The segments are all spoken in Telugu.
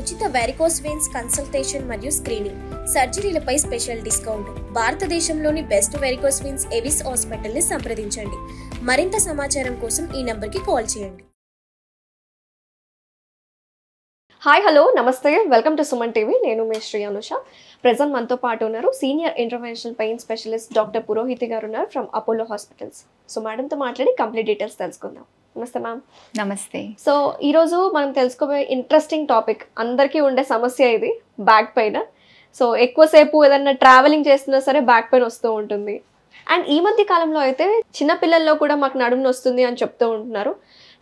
ఉచిత వెరికోస్ వెయిన్స్ కన్సల్టేషన్ మరియు స్క్రీనింగ్ సర్జరీలపై స్పెషల్ డిస్కౌంట్ భారతదేశంలోని బెస్ట్ వెరికోస్ వెయిన్స్ ఎవిస్ హాస్పిటల్ని సంప్రదించండి మరింత సమాచారం కోసం ఈ కి కాల్ చేయండి హాయ్ హలో నమస్తే వెల్కమ్ టు సుమన్ టీవీ నేను మే శ్రీ అనుష ప్రజెంట్ మనతో పాటు ఉన్నారు senior interventional pain specialist doctor Purohiti గారు ఉన్నారు ఫ్రమ్ అపోలో హాస్పిటల్స్ సో మేడంతో మాట్లాడి కంప్లీట్ డీటెయిల్స్ తెలుసుకుందాం నమస్తే మ్యామ్ నమస్తే సో ఈరోజు మనం తెలుసుకోబోయే ఇంట్రెస్టింగ్ టాపిక్ అందరికీ ఉండే సమస్య ఇది బ్యాక్ పెయిన్ సో ఎక్కువసేపు ఏదన్నా ట్రావెలింగ్ చేస్తున్నా సరే బ్యాక్ పెయిన్ వస్తూ ఉంటుంది అండ్ ఈ మధ్య కాలంలో అయితే చిన్నపిల్లల్లో కూడా మాకు నడుము వస్తుంది అని చెప్తూ ఉంటున్నారు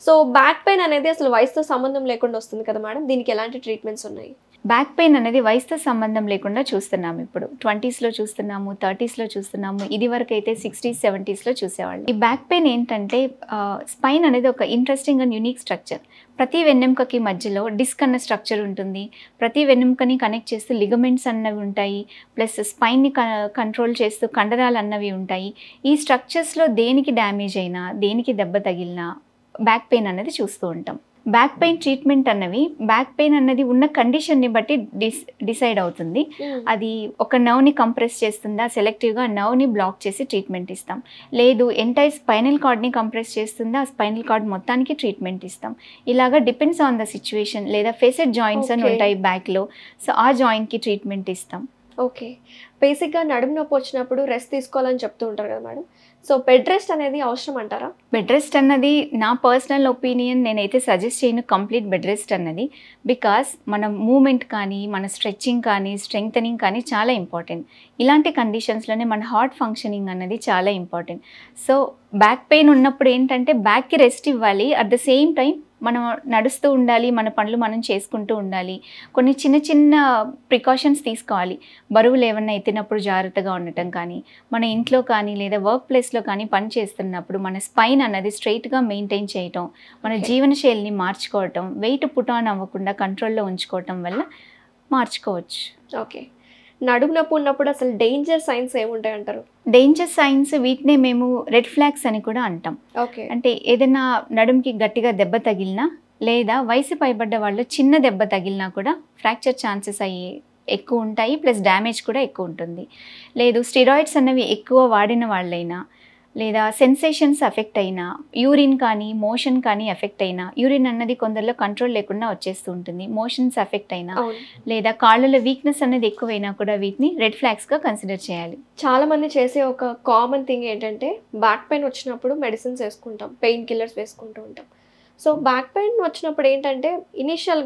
సో బ్యాక్ పెయిన్ అనేది అసలు వయసుతో సంబంధం లేకుండా వస్తుంది కదా మేడం దీనికి ఎలాంటి ట్రీట్మెంట్స్ ఉన్నాయి బ్యాక్ పెయిన్ అనేది వయసుతో సంబంధం లేకుండా చూస్తున్నాము ఇప్పుడు ట్వంటీస్లో చూస్తున్నాము థర్టీస్లో చూస్తున్నాము ఇది వరకు అయితే సిక్స్టీస్ సెవెంటీస్లో చూసేవాళ్ళు ఈ బ్యాక్ పెయిన్ ఏంటంటే స్పైన్ అనేది ఒక ఇంట్రెస్టింగ్ అండ్ యూనిక్ స్ట్రక్చర్ ప్రతి వెన్నెముకకి మధ్యలో డిస్క్ అన్న స్ట్రక్చర్ ఉంటుంది ప్రతి వెన్నెముకని కనెక్ట్ చేస్తూ లిగమెంట్స్ అన్నవి ఉంటాయి ప్లస్ స్పైన్ని కంట్రోల్ చేస్తూ కండరాలు అన్నవి ఉంటాయి ఈ స్ట్రక్చర్స్లో దేనికి డ్యామేజ్ అయినా దేనికి దెబ్బ తగిలినా బ్యాక్ పెయిన్ అనేది చూస్తూ ఉంటాం బ్యాక్ పెయిన్ ట్రీట్మెంట్ అన్నవి బ్యాక్ పెయిన్ అన్నది ఉన్న కండిషన్ని బట్టి డిస్ డిసైడ్ అవుతుంది hmm. అది ఒక నవ్ని కంప్రెస్ చేస్తుందా సెలెక్టివ్గా నవ్ని బ్లాక్ చేసి ట్రీట్మెంట్ ఇస్తాం లేదు ఎంటైర్ స్పైనల్ కార్డ్ని కంప్రెస్ చేస్తుందా స్పైనల్ కార్డ్ మొత్తానికి ట్రీట్మెంట్ ఇస్తాం ఇలాగా డిపెండ్స్ ఆన్ ద సిచ్యువేషన్ లేదా ఫేసెడ్ జాయింట్స్ అని ఉంటాయి బ్యాక్లో సో ఆ జాయింట్కి ట్రీట్మెంట్ ఇస్తాం ఓకే బేసిక్గా నడుము నొప్పి వచ్చినప్పుడు రెస్ట్ తీసుకోవాలని చెప్తూ ఉంటారు కదా మేడం సో బెడ్ రెస్ట్ అనేది అవసరం అంటారా బెడ్ రెస్ట్ అన్నది నా పర్సనల్ ఒపీనియన్ నేనైతే సజెస్ట్ చేయను కంప్లీట్ బెడ్ రెస్ట్ అన్నది బికాస్ మన మూమెంట్ కానీ మన స్ట్రెచ్చింగ్ కానీ స్ట్రెంగ్తనింగ్ కానీ చాలా ఇంపార్టెంట్ ఇలాంటి కండిషన్స్లోనే మన హార్ట్ ఫంక్షనింగ్ అన్నది చాలా ఇంపార్టెంట్ సో బ్యాక్ పెయిన్ ఉన్నప్పుడు ఏంటంటే బ్యాక్కి రెస్ట్ ఇవ్వాలి అట్ ద సేమ్ టైం మనం నడుస్తూ ఉండాలి మన పనులు మనం చేసుకుంటూ ఉండాలి కొన్ని చిన్న చిన్న ప్రికాషన్స్ తీసుకోవాలి బరువులు ఏమన్నా ఎత్తినప్పుడు జాగ్రత్తగా ఉండటం కానీ మన ఇంట్లో కానీ లేదా వర్క్ ప్లేస్లో కానీ పని చేస్తున్నప్పుడు మన స్పైన్ అన్నది స్ట్రైట్గా మెయింటైన్ చేయటం మన జీవనశైలిని మార్చుకోవటం వెయిట్ పుటాన్ అవ్వకుండా కంట్రోల్లో ఉంచుకోవటం వల్ల మార్చుకోవచ్చు ఓకే నడుము నొప్పి ఉన్నప్పుడు అసలు డేంజర్ సైన్స్ ఏముంటాయి అంటారు డేంజర్ సైన్స్ వీటినే మేము రెడ్ ఫ్లాగ్స్ అని కూడా అంటాం ఓకే అంటే ఏదైనా నడుముకి గట్టిగా దెబ్బ తగిలినా లేదా వయసు పైబడ్డ వాళ్ళు చిన్న దెబ్బ తగిలినా కూడా ఫ్రాక్చర్ ఛాన్సెస్ అయ్యి ఎక్కువ ఉంటాయి ప్లస్ డ్యామేజ్ కూడా ఎక్కువ ఉంటుంది లేదు స్టిరాయిడ్స్ అనేవి ఎక్కువ వాడిన వాళ్ళైనా లేదా సెన్సేషన్స్ ఎఫెక్ట్ అయినా యూరిన్ కానీ మోషన్ కానీ ఎఫెక్ట్ అయినా యూరిన్ అన్నది కొందరిలో కంట్రోల్ లేకుండా వచ్చేస్తూ ఉంటుంది మోషన్స్ ఎఫెక్ట్ అయినా లేదా కాళ్ళలో వీక్నెస్ అనేది ఎక్కువైనా కూడా వీటిని రెడ్ ఫ్లాగ్స్గా కన్సిడర్ చేయాలి చాలా మంది చేసే ఒక కామన్ థింగ్ ఏంటంటే బ్యాక్ పెయిన్ వచ్చినప్పుడు మెడిసిన్స్ వేసుకుంటాం పెయిన్ కిల్లర్స్ వేసుకుంటూ ఉంటాం సో బ్యాక్ పెయిన్ వచ్చినప్పుడు ఏంటంటే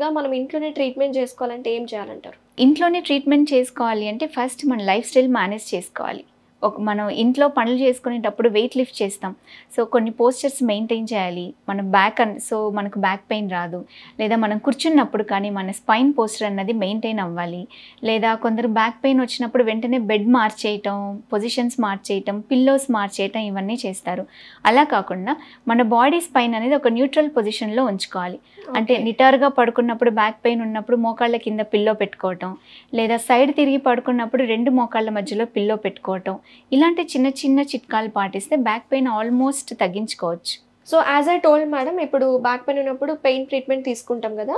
గా మనం ఇంట్లోనే ట్రీట్మెంట్ చేసుకోవాలంటే ఏం చేయాలంటారు ఇంట్లోనే ట్రీట్మెంట్ చేసుకోవాలి అంటే ఫస్ట్ మన లైఫ్ స్టైల్ మేనేజ్ చేసుకోవాలి ఒక మనం ఇంట్లో పనులు చేసుకునేటప్పుడు వెయిట్ లిఫ్ట్ చేస్తాం సో కొన్ని పోస్చర్స్ మెయింటైన్ చేయాలి మన బ్యాక్ అన్ సో మనకు బ్యాక్ పెయిన్ రాదు లేదా మనం కూర్చున్నప్పుడు కానీ మన స్పైన్ పోస్చర్ అన్నది మెయింటైన్ అవ్వాలి లేదా కొందరు బ్యాక్ పెయిన్ వచ్చినప్పుడు వెంటనే బెడ్ మార్చేయటం పొజిషన్స్ మార్చేయటం పిల్లోస్ మార్చేయటం ఇవన్నీ చేస్తారు అలా కాకుండా మన బాడీ స్పైన్ అనేది ఒక న్యూట్రల్ పొజిషన్లో ఉంచుకోవాలి అంటే నిటారుగా పడుకున్నప్పుడు బ్యాక్ పెయిన్ ఉన్నప్పుడు మోకాళ్ళ కింద పిల్లో పెట్టుకోవటం లేదా సైడ్ తిరిగి పడుకున్నప్పుడు రెండు మోకాళ్ళ మధ్యలో పిల్లో పెట్టుకోవటం ఇలాంటి చిన్న చిన్న చిట్కాలు పాటిస్తే బ్యాక్ పెయిన్ ఆల్మోస్ట్ తగ్గించుకోవచ్చు so as I told madam ఇప్పుడు బ్యాక్ పెయిన్ ఉన్నప్పుడు పెయిన్ ట్రీట్మెంట్ తీసుకుంటాం కదా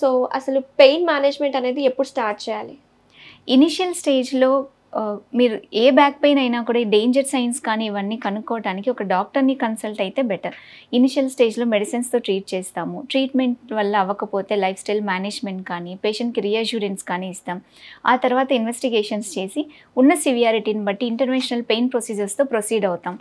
సో అసలు పెయిన్ మేనేజ్మెంట్ అనేది ఎప్పుడు స్టార్ట్ చేయాలి ఇనిషియల్ స్టేజ్లో మీరు ఏ బ్యాక్ పెయిన్ అయినా కూడా డేంజర్ సైన్స్ కానీ ఇవన్నీ కనుక్కోవడానికి ఒక డాక్టర్ని కన్సల్ట్ అయితే బెటర్ ఇనిషియల్ స్టేజ్లో మెడిసిన్స్తో ట్రీట్ చేస్తాము ట్రీట్మెంట్ వల్ల అవ్వకపోతే లైఫ్ స్టైల్ మేనేజ్మెంట్ కానీ పేషెంట్కి రీఅష్యూరెన్స్ కానీ ఇస్తాం ఆ తర్వాత ఇన్వెస్టిగేషన్స్ చేసి ఉన్న సివియారిటీని బట్టి ఇంటర్వెన్షనల్ పెయిన్ ప్రొసీజర్స్తో ప్రొసీడ్ అవుతాం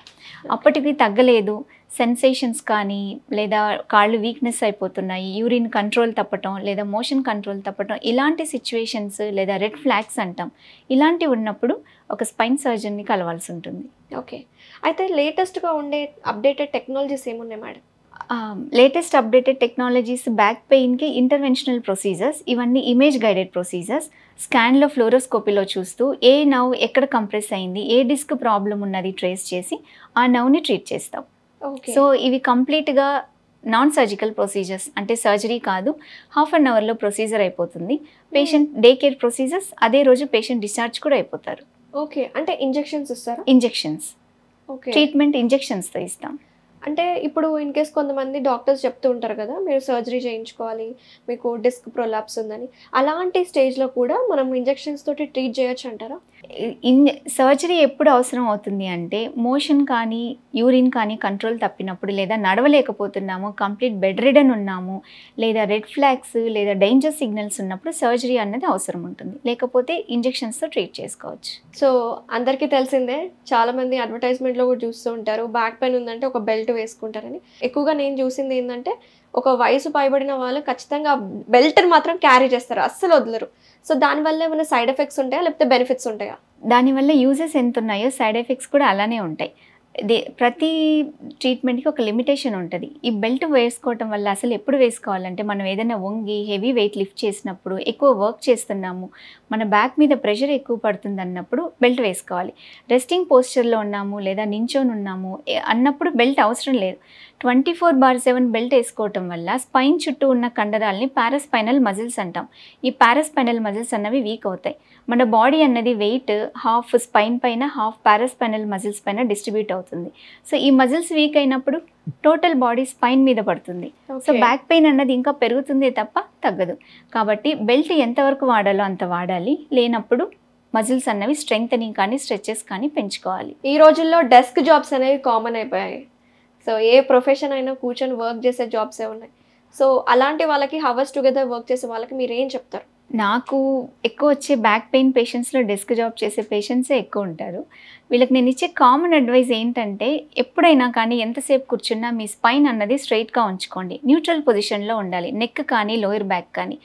అప్పటికి తగ్గలేదు సెన్సేషన్స్ కానీ లేదా కాళ్ళు వీక్నెస్ అయిపోతున్నాయి యూరిన్ కంట్రోల్ తప్పటం లేదా మోషన్ కంట్రోల్ తప్పటం ఇలాంటి సిచ్యువేషన్స్ లేదా రెడ్ ఫ్లాగ్స్ అంటాం ఇలాంటివి ఉన్నప్పుడు ఒక స్పైన్ సర్జన్ని కలవాల్సి ఉంటుంది ఓకే అయితే లేటెస్ట్గా ఉండే అప్డేటెడ్ టెక్నాలజీస్ ఏమున్నాయి madam latest updated technologies back పెయిన్కి ఇంటర్వెన్షనల్ ప్రొసీజర్స్ ఇవన్నీ ఇమేజ్ గైడెడ్ ప్రొసీజర్స్ స్కాన్లో ఫ్లోరోస్కోపీలో చూస్తూ ఏ నవ్ ఎక్కడ కంప్రెస్ అయింది ఏ డిస్క్ ప్రాబ్లం ఉన్నది ట్రేస్ చేసి ఆ నవ్ని ట్రీట్ చేస్తాం సో ఇవి కంప్లీట్గా నాన్ సర్జికల్ ప్రొసీజర్స్ అంటే సర్జరీ కాదు హాఫ్ అన్ అవర్లో ప్రొసీజర్ అయిపోతుంది పేషెంట్ డే కేర్ ప్రొసీజర్స్ అదే రోజు పేషెంట్ డిశ్చార్జ్ కూడా అయిపోతారు ఓకే అంటే ఇంజెక్షన్స్ ఇస్తారా ఇంజెక్షన్స్ ట్రీట్మెంట్ ఇంజెక్షన్స్తో ఇస్తాం అంటే ఇప్పుడు ఇన్ కేస్ కొంతమంది డాక్టర్స్ చెప్తూ ఉంటారు కదా మీరు సర్జరీ చేయించుకోవాలి మీకు డిస్క్ ప్రొలాప్స్ ఉందని అలాంటి స్టేజ్లో కూడా మనం ఇంజెక్షన్స్ తోటి ట్రీట్ చేయొచ్చు అంటారా ఇన్ సర్జరీ ఎప్పుడు అవసరం అవుతుంది అంటే మోషన్ కానీ యూరిన్ కానీ కంట్రోల్ తప్పినప్పుడు లేదా నడవలేకపోతున్నాము కంప్లీట్ బెడ్ రిడన్ ఉన్నాము లేదా రెడ్ ఫ్లాగ్స్ లేదా డేంజర్ సిగ్నల్స్ ఉన్నప్పుడు సర్జరీ అన్నది అవసరం ఉంటుంది లేకపోతే ఇంజెక్షన్స్తో ట్రీట్ చేసుకోవచ్చు సో అందరికీ తెలిసిందే చాలామంది అడ్వర్టైజ్మెంట్లో కూడా చూస్తూ ఉంటారు బ్యాక్ పెయిన్ ఉందంటే ఒక బెల్ట్ వేసుకుంటారని ఎక్కువగా నేను చూసింది ఏంటంటే ఒక వయసు పైబడిన వాళ్ళు ఖచ్చితంగా బెల్ట్ని మాత్రం క్యారీ చేస్తారు అస్సలు వదలరు సో దానివల్ల ఏమైనా సైడ్ ఎఫెక్ట్స్ ఉంటాయా లేకపోతే బెనిఫిట్స్ ఉంటాయా దానివల్ల యూజెస్ ఎంత ఉన్నాయో సైడ్ ఎఫెక్ట్స్ కూడా అలానే ఉంటాయి ప్రతి ట్రీట్మెంట్కి ఒక లిమిటేషన్ ఉంటుంది ఈ బెల్ట్ వేసుకోవటం వల్ల అసలు ఎప్పుడు వేసుకోవాలంటే మనం ఏదైనా వంగి హెవీ వెయిట్ లిఫ్ట్ చేసినప్పుడు ఎక్కువ వర్క్ చేస్తున్నాము మన బ్యాక్ మీద ప్రెషర్ ఎక్కువ పడుతుంది అన్నప్పుడు బెల్ట్ వేసుకోవాలి రెస్టింగ్ పోస్చర్లో ఉన్నాము లేదా నించోని ఉన్నాము అన్నప్పుడు బెల్ట్ అవసరం లేదు twenty four by seven belt వేసుకోవటం వల్ల స్పైన్ చుట్టూ ఉన్న కండరాల్ని పారాస్పైనల్ మజిల్స్ అంటాం ఈ పారాస్పైనల్ మజిల్స్ అన్నవి వీక్ అవుతాయి మన బాడీ అన్నది వెయిట్ హాఫ్ స్పైన్ పైన హాఫ్ పారాస్పైనల్ మజిల్స్ పైన డిస్ట్రిబ్యూట్ అవుతుంది అవుతుంది సో ఈ మజిల్స్ వీక్ అయినప్పుడు టోటల్ బాడీ స్పైన్ మీద పడుతుంది సో బ్యాక్ పెయిన్ అన్నది ఇంకా పెరుగుతుంది తప్ప తగ్గదు కాబట్టి బెల్ట్ ఎంతవరకు వాడాలో అంత వాడాలి లేనప్పుడు మజిల్స్ అన్నవి స్ట్రెంగ్తనింగ్ కానీ స్ట్రెచెస్ కానీ పెంచుకోవాలి ఈ రోజుల్లో డెస్క్ జాబ్స్ అనేవి కామన్ అయిపోయాయి సో ఏ ప్రొఫెషన్ అయినా కూర్చొని వర్క్ చేసే జాబ్సే ఉన్నాయి సో అలాంటి వాళ్ళకి హవర్స్ టుగెదర్ వర్క్ చేసే వాళ్ళకి మీరు ఏం చెప్తారు నాకు ఎక్కువ వచ్చే బ్యాక్ పెయిన్ పేషెంట్స్లో డెస్క్ జాబ్ చేసే పేషెంట్సే ఎక్కువ ఉంటారు వీళ్ళకి నేను ఇచ్చే కామన్ అడ్వైజ్ ఏంటంటే ఎప్పుడైనా కానీ ఎంతసేపు కూర్చున్నా మీ స్పైన్ అన్నది స్ట్రైట్గా ఉంచుకోండి న్యూట్రల్ పొజిషన్లో ఉండాలి నెక్ కానీ లోయర్ బ్యాక్ కానీ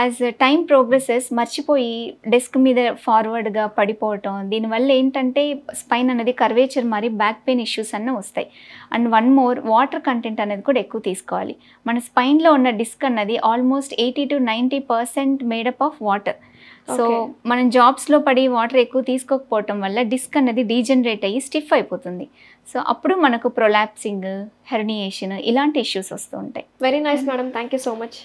యాజ్ టైం ప్రోగ్రెసెస్ మర్చిపోయి డెస్క్ మీద ఫార్వర్డ్గా పడిపోవటం దీనివల్ల ఏంటంటే స్పైన్ అనేది కర్వేచర్ మరి బ్యాక్ పెయిన్ ఇష్యూస్ అన్న వస్తాయి and one more water content అనేది కూడా ఎక్కువ తీసుకోవాలి మన స్పైన్లో ఉన్న డిస్క్ అన్నది almost eighty to ninety percent made up of water so మనం జాబ్స్లో పడి వాటర్ ఎక్కువ తీసుకోకపోవటం వల్ల డిస్క్ అనేది డీజనరేట్ అయ్యి స్టిఫ్ అయిపోతుంది సో అప్పుడు మనకు ప్రొలాప్సింగ్ హెర్నియేషన్ ఇలాంటి ఇష్యూస్ వస్తూ ఉంటాయి very nice madam thank you so much